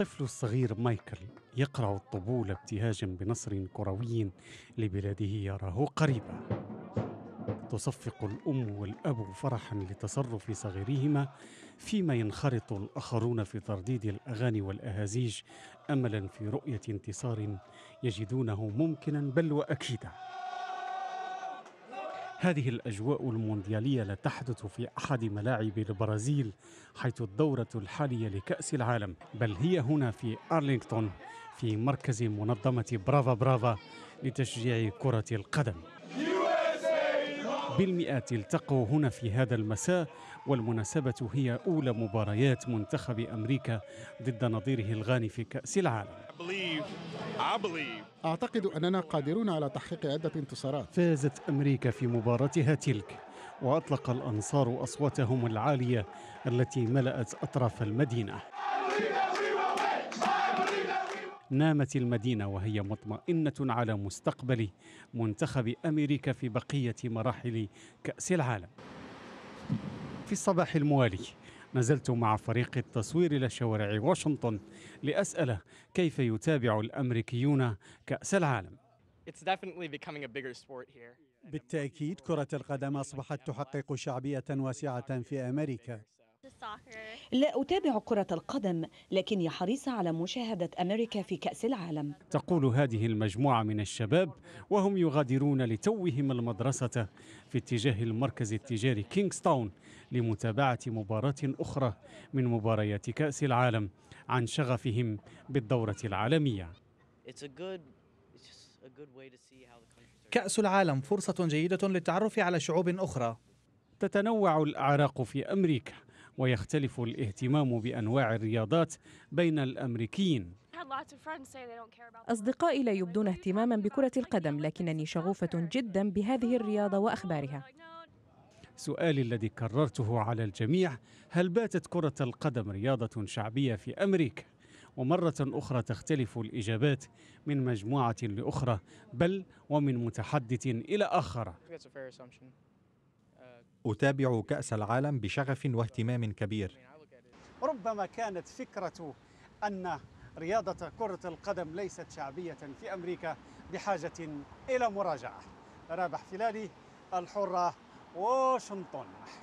الطفل الصغير مايكل يقرع الطبول ابتهاجا بنصر كروي لبلاده يراه قريبا تصفق الام والاب فرحا لتصرف صغيرهما فيما ينخرط الاخرون في ترديد الاغاني والاهازيج املا في رؤيه انتصار يجدونه ممكنا بل واكيدا هذه الأجواء المونديالية لا تحدث في أحد ملاعب البرازيل حيث الدورة الحالية لكأس العالم بل هي هنا في أرلينغتون في مركز منظمة برافا برافا لتشجيع كرة القدم بالمئات التقوا هنا في هذا المساء والمناسبة هي أولى مباريات منتخب أمريكا ضد نظيره الغاني في كأس العالم أعتقد أننا قادرون على تحقيق عدة انتصارات فازت أمريكا في مباراتها تلك وأطلق الأنصار أصواتهم العالية التي ملأت أطراف المدينة نامت المدينة وهي مطمئنة على مستقبل منتخب أمريكا في بقية مراحل كأس العالم في الصباح الموالي ما زلت مع فريق التصوير إلى شوارع واشنطن لأسأله كيف يتابع الأمريكيون كأس العالم بالتأكيد كرة القدم أصبحت تحقق شعبية واسعة في أمريكا لا أتابع كرة القدم لكني حريصة على مشاهدة أمريكا في كأس العالم تقول هذه المجموعة من الشباب وهم يغادرون لتوهم المدرسة في اتجاه المركز التجاري كينغستاون لمتابعة مباراة أخرى من مباريات كأس العالم عن شغفهم بالدورة العالمية كأس العالم فرصة جيدة للتعرف على شعوب أخرى تتنوع الأعراق في أمريكا ويختلف الاهتمام بأنواع الرياضات بين الأمريكيين أصدقائي لا يبدون اهتماما بكرة القدم لكنني شغوفة جدا بهذه الرياضة وأخبارها سؤالي الذي كررته على الجميع هل باتت كرة القدم رياضة شعبية في أمريكا؟ ومرة أخرى تختلف الإجابات من مجموعة لأخرى بل ومن متحدث إلى آخر أتابع كأس العالم بشغف واهتمام كبير ربما كانت فكرة أن رياضة كرة القدم ليست شعبية في أمريكا بحاجة إلى مراجعة رابح فلالي الحرة واشنطن